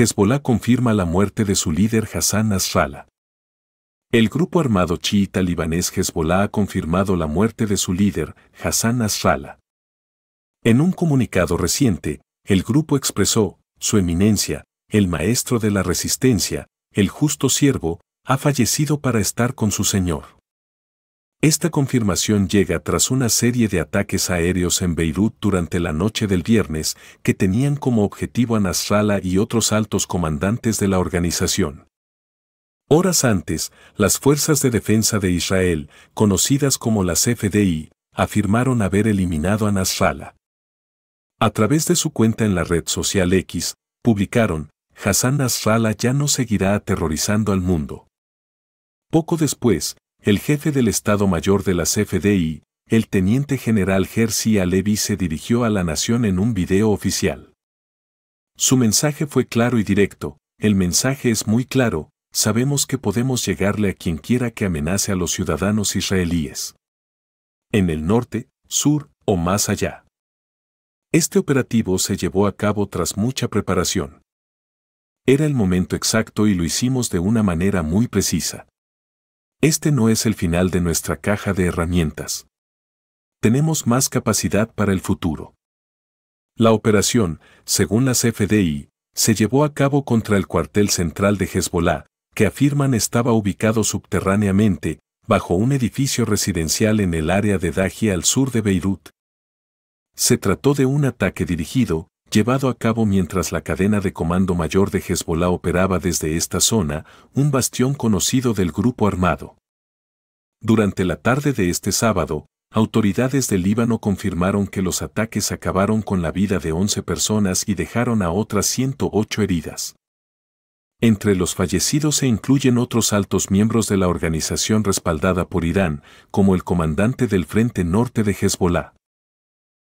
Hezbollah confirma la muerte de su líder Hassan Nasrallah. El grupo armado chiita libanés Hezbollah ha confirmado la muerte de su líder, Hassan Nasrallah. En un comunicado reciente, el grupo expresó, Su Eminencia, el maestro de la resistencia, el justo siervo, ha fallecido para estar con su Señor. Esta confirmación llega tras una serie de ataques aéreos en Beirut durante la noche del viernes que tenían como objetivo a Nasrallah y otros altos comandantes de la organización. Horas antes, las Fuerzas de Defensa de Israel, conocidas como las FDI, afirmaron haber eliminado a Nasrallah. A través de su cuenta en la red social X, publicaron, Hassan Nasrallah ya no seguirá aterrorizando al mundo. Poco después, el jefe del Estado Mayor de la CFDI, el teniente general Jerzy Alevi se dirigió a la nación en un video oficial. Su mensaje fue claro y directo, el mensaje es muy claro, sabemos que podemos llegarle a quien quiera que amenace a los ciudadanos israelíes. En el norte, sur o más allá. Este operativo se llevó a cabo tras mucha preparación. Era el momento exacto y lo hicimos de una manera muy precisa. Este no es el final de nuestra caja de herramientas. Tenemos más capacidad para el futuro. La operación, según las FDI, se llevó a cabo contra el cuartel central de Hezbollah, que afirman estaba ubicado subterráneamente, bajo un edificio residencial en el área de Daji al sur de Beirut. Se trató de un ataque dirigido, llevado a cabo mientras la cadena de comando mayor de Hezbollah operaba desde esta zona, un bastión conocido del grupo armado. Durante la tarde de este sábado, autoridades del Líbano confirmaron que los ataques acabaron con la vida de 11 personas y dejaron a otras 108 heridas. Entre los fallecidos se incluyen otros altos miembros de la organización respaldada por Irán, como el comandante del Frente Norte de Hezbollah.